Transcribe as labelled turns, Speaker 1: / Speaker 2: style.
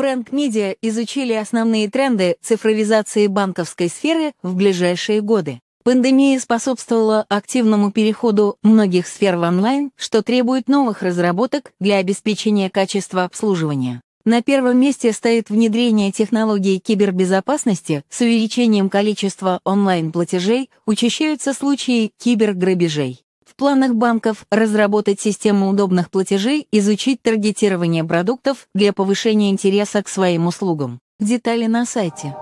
Speaker 1: Frank Media изучили основные тренды цифровизации банковской сферы в ближайшие годы. Пандемия способствовала активному переходу многих сфер в онлайн, что требует новых разработок для обеспечения качества обслуживания. На первом месте стоит внедрение технологий кибербезопасности с увеличением количества онлайн-платежей, учащаются случаи киберграбежей. В планах банков разработать систему удобных платежей, изучить таргетирование продуктов для повышения интереса к своим услугам. Детали на сайте.